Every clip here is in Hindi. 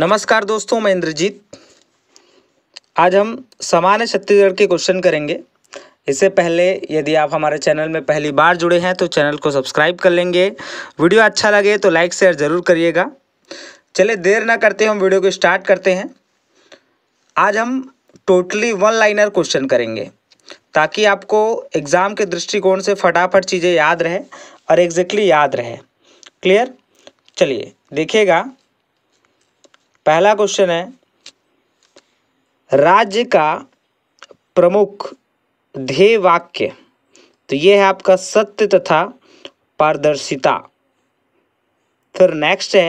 नमस्कार दोस्तों मैं इंद्रजीत आज हम सामान्य छत्तीसगढ़ के क्वेश्चन करेंगे इससे पहले यदि आप हमारे चैनल में पहली बार जुड़े हैं तो चैनल को सब्सक्राइब कर लेंगे वीडियो अच्छा लगे तो लाइक शेयर ज़रूर करिएगा चले देर ना करते हम वीडियो को स्टार्ट करते हैं आज हम टोटली वन लाइनर क्वेश्चन करेंगे ताकि आपको एग्ज़ाम के दृष्टिकोण से फटाफट चीज़ें याद रहे और एग्जैक्टली याद रहे क्लियर चलिए देखिएगा पहला क्वेश्चन है राज्य का प्रमुख ध्येय वाक्य तो ये है आपका सत्य तथा पारदर्शिता फिर नेक्स्ट है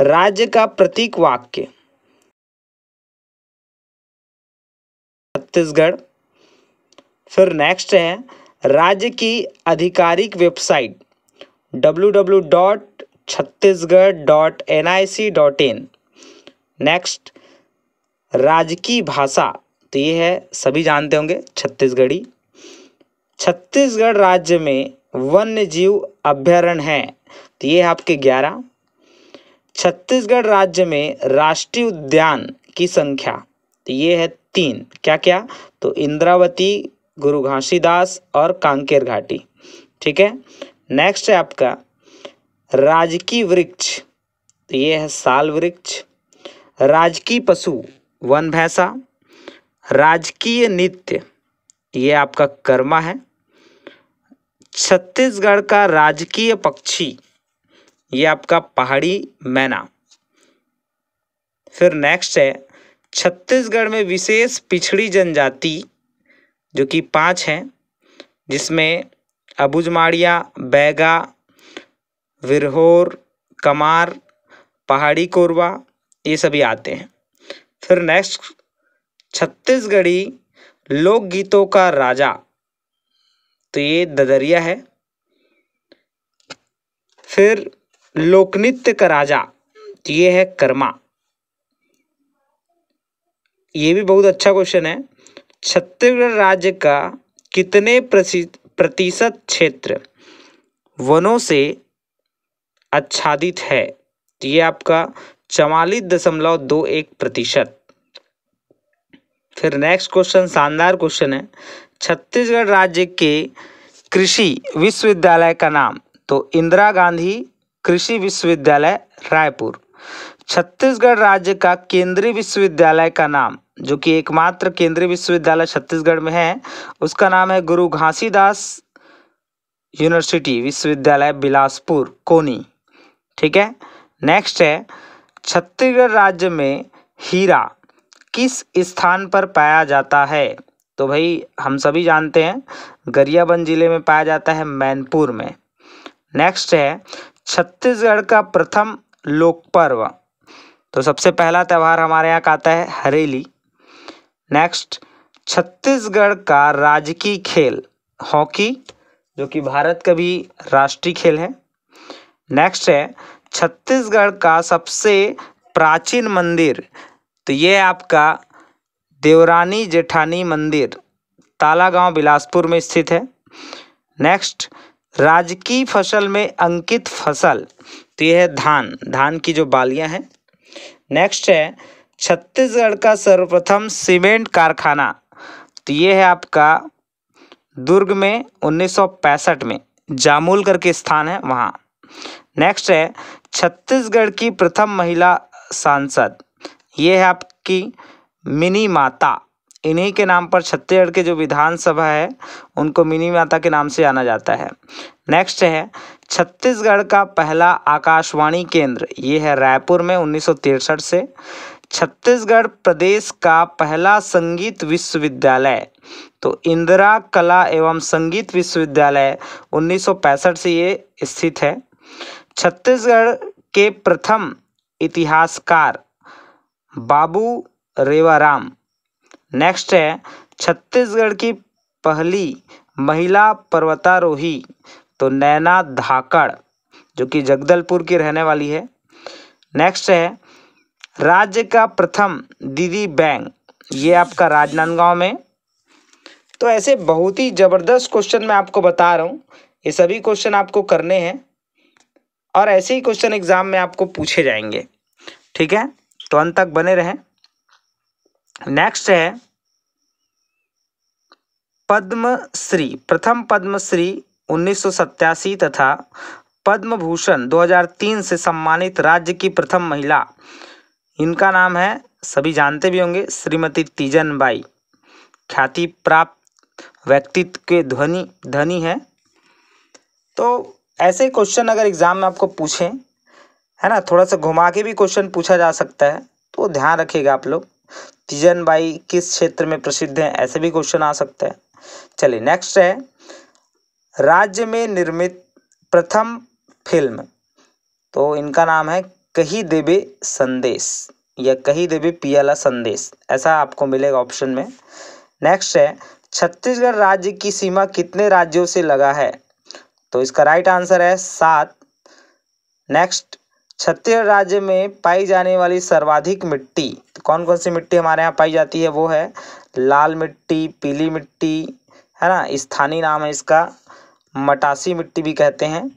राज्य का प्रतीक वाक्य छत्तीसगढ़ फिर नेक्स्ट है राज्य की आधिकारिक website W W dot Chhattisgarh dot N I C dot in next राजकीय भाषा तो ये है सभी जानते होंगे छत्तीसगढ़ी छत्तीसगढ़ राज्य में वन्य जीव अभ्यारण्य है तो ये है आपके ग्यारह छत्तीसगढ़ राज्य में राष्ट्रीय उद्यान की संख्या तो ये है तीन क्या क्या तो इंद्रावती गुरु घासीदास और कांकेर घाटी ठीक है नेक्स्ट है आपका राजकीय वृक्ष तो ये है साल वृक्ष राजकीय पशु वन भैंसा राजकीय नित्य ये आपका कर्मा है छत्तीसगढ़ का राजकीय पक्षी ये आपका पहाड़ी मैना फिर नेक्स्ट है छत्तीसगढ़ में विशेष पिछड़ी जनजाति जो कि पाँच हैं जिसमें अबुजमाड़िया बैगा विरहोर कमार पहाड़ी कोरवा ये सभी आते हैं फिर नेक्स्ट छत्तीसगढ़ी लोकगीतों का राजा तो ये ददरिया है फिर लोकनृत्य का राजा तो ये है कर्मा ये भी बहुत अच्छा क्वेश्चन है छत्तीसगढ़ राज्य का कितने प्रतिशत क्षेत्र वनों से आच्छादित है तो ये आपका चवालीस दशमलव दो एक प्रतिशत फिर नेक्स्ट क्वेश्चन शानदार क्वेश्चन है छत्तीसगढ़ राज्य के कृषि विश्वविद्यालय का नाम तो इंदिरा गांधी कृषि विश्वविद्यालय रायपुर छत्तीसगढ़ राज्य का केंद्रीय विश्वविद्यालय का नाम जो कि एकमात्र केंद्रीय विश्वविद्यालय छत्तीसगढ़ में है उसका नाम है गुरु घासीदास यूनिवर्सिटी विश्वविद्यालय बिलासपुर कोनी ठीक है नेक्स्ट है छत्तीसगढ़ राज्य में हीरा किस स्थान पर पाया जाता है तो भाई हम सभी जानते हैं गरियाबंद ज़िले में पाया जाता है मैनपुर में नेक्स्ट है छत्तीसगढ़ का प्रथम लोक पर्व तो सबसे पहला त्यौहार हमारे यहाँ का आता है हरेली नेक्स्ट छत्तीसगढ़ का राजकीय खेल हॉकी जो कि भारत का भी राष्ट्रीय खेल है नेक्स्ट है छत्तीसगढ़ का सबसे प्राचीन मंदिर तो ये आपका देवरानी जेठानी मंदिर तालागांव बिलासपुर में स्थित है नेक्स्ट राजकीय फसल में अंकित फसल तो यह है धान धान की जो बालियां हैं नेक्स्ट है छत्तीसगढ़ का सर्वप्रथम सीमेंट कारखाना तो ये है आपका दुर्ग में उन्नीस में जामुल करके स्थान है वहाँ नेक्स्ट है छत्तीसगढ़ की प्रथम महिला सांसद ये है आपकी मिनी माता इन्हीं के नाम पर छत्तीसगढ़ के जो विधानसभा है उनको मिनी माता के नाम से जाना जाता है नेक्स्ट है छत्तीसगढ़ का पहला आकाशवाणी केंद्र ये है रायपुर में उन्नीस से छत्तीसगढ़ प्रदेश का पहला संगीत विश्वविद्यालय तो इंदिरा कला एवं संगीत विश्वविद्यालय उन्नीस से ये स्थित है छत्तीसगढ़ के प्रथम इतिहासकार बाबू रेवाराम नेक्स्ट है छत्तीसगढ़ की पहली महिला पर्वतारोही तो नैना धाकड़ जो कि जगदलपुर की रहने वाली है नेक्स्ट है राज्य का प्रथम दीदी बैंक ये आपका राजनांदगांव में तो ऐसे बहुत ही ज़बरदस्त क्वेश्चन मैं आपको बता रहा हूँ ये सभी क्वेश्चन आपको करने हैं और ऐसे ही क्वेश्चन एग्जाम में आपको पूछे जाएंगे ठीक है तो अंत तक बने रहें नेक्स्ट है पद्मश्री प्रथम पद्मश्री उन्नीस तथा पद्म भूषण दो से सम्मानित राज्य की प्रथम महिला इनका नाम है सभी जानते भी होंगे श्रीमती तीजन बाई ख्याति प्राप्त व्यक्तित्व के ध्वनि धनी है तो ऐसे क्वेश्चन अगर एग्ज़ाम में आपको पूछें है ना थोड़ा सा घुमा के भी क्वेश्चन पूछा जा सकता है तो ध्यान रखिएगा आप लोग तीजन बाई किस क्षेत्र में प्रसिद्ध हैं ऐसे भी क्वेश्चन आ सकता है चलिए नेक्स्ट है राज्य में निर्मित प्रथम फिल्म तो इनका नाम है कही देवे संदेश या कही देवे पियाला संदेश ऐसा आपको मिलेगा ऑप्शन में नेक्स्ट है छत्तीसगढ़ राज्य की सीमा कितने राज्यों से लगा है तो इसका राइट आंसर है सात नेक्स्ट छत्तीसगढ़ राज्य में पाई जाने वाली सर्वाधिक मिट्टी तो कौन कौन सी मिट्टी हमारे यहाँ पाई जाती है वो है लाल मिट्टी पीली मिट्टी है ना स्थानीय नाम है इसका मटासी मिट्टी भी कहते हैं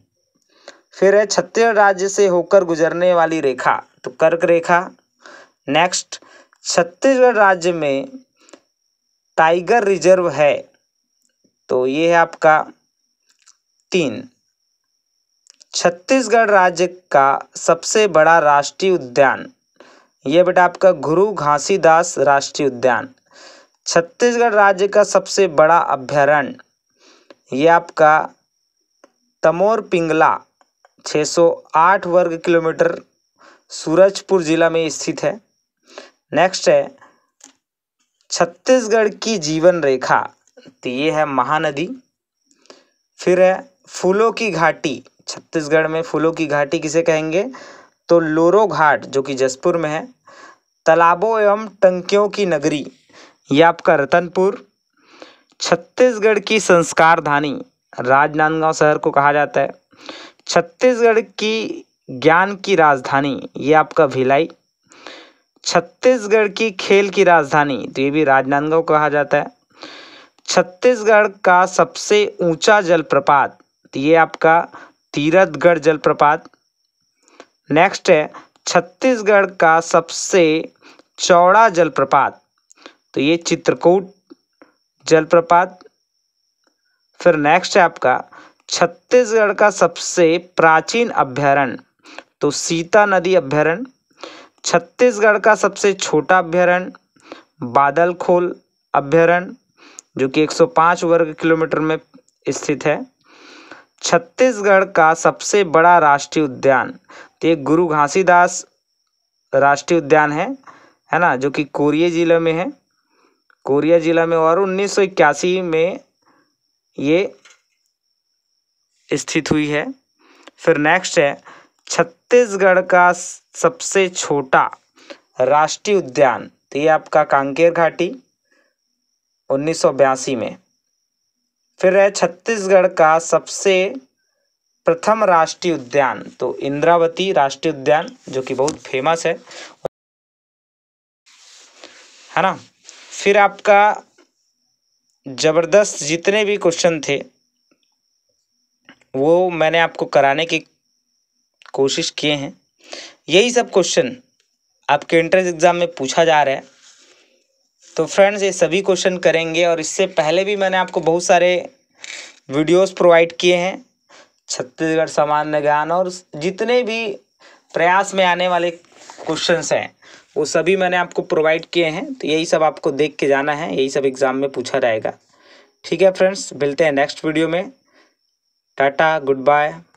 फिर है छत्तीसगढ़ राज्य से होकर गुजरने वाली रेखा तो कर्क रेखा नेक्स्ट छत्तीसगढ़ राज्य में टाइगर रिजर्व है तो ये है आपका तीन छत्तीसगढ़ राज्य का सबसे बड़ा राष्ट्रीय उद्यान ये बेटा आपका गुरु घासीदास राष्ट्रीय उद्यान छत्तीसगढ़ राज्य का सबसे बड़ा अभ्यारण्य ये आपका तमोर पिंगला 608 वर्ग किलोमीटर सूरजपुर जिला में स्थित है नेक्स्ट है छत्तीसगढ़ की जीवन रेखा तो ये है महानदी फिर है फूलों की घाटी छत्तीसगढ़ में फूलों की घाटी किसे कहेंगे तो लोरो घाट जो कि जसपुर में है तालाबों एवं टंकियों की नगरी यह आपका रतनपुर छत्तीसगढ़ की संस्कार धानी राजनांदगांव शहर को कहा जाता है छत्तीसगढ़ की ज्ञान की राजधानी ये आपका भिलाई छत्तीसगढ़ की खेल की राजधानी तो ये भी राजनांदगांव कहा जाता है छत्तीसगढ़ का सबसे ऊंचा जलप्रपात ये आपका तीरथगढ़ जलप्रपात नेक्स्ट है छत्तीसगढ़ का सबसे चौड़ा जलप्रपात तो ये चित्रकूट जलप्रपात फिर नेक्स्ट है आपका छत्तीसगढ़ का सबसे प्राचीन अभ्यारण्य तो सीता नदी अभ्यारण्य छत्तीसगढ़ का सबसे छोटा अभ्यारण्य बादलखोल अभ्यारण जो कि 105 वर्ग किलोमीटर में स्थित है छत्तीसगढ़ का सबसे बड़ा राष्ट्रीय उद्यान तो ये गुरु घासीदास राष्ट्रीय उद्यान है है ना जो कि कोरिया ज़िले में है कोरिया ज़िला में और उन्नीस में ये स्थित हुई है फिर नेक्स्ट है छत्तीसगढ़ का सबसे छोटा राष्ट्रीय उद्यान तो ये आपका कांकेर घाटी उन्नीस में फिर है छत्तीसगढ़ का सबसे प्रथम राष्ट्रीय उद्यान तो इंद्रावती राष्ट्रीय उद्यान जो कि बहुत फेमस है है ना फिर आपका ज़बरदस्त जितने भी क्वेश्चन थे वो मैंने आपको कराने की कोशिश किए हैं यही सब क्वेश्चन आपके एंट्रेंस एग्ज़ाम में पूछा जा रहा है तो फ्रेंड्स ये सभी क्वेश्चन करेंगे और इससे पहले भी मैंने आपको बहुत सारे वीडियोस प्रोवाइड किए हैं छत्तीसगढ़ सामान्य ज्ञान और जितने भी प्रयास में आने वाले क्वेश्चंस हैं वो सभी मैंने आपको प्रोवाइड किए हैं तो यही सब आपको देख के जाना है यही सब एग्ज़ाम में पूछा जाएगा ठीक है फ्रेंड्स मिलते हैं नेक्स्ट वीडियो में टाटा गुड बाय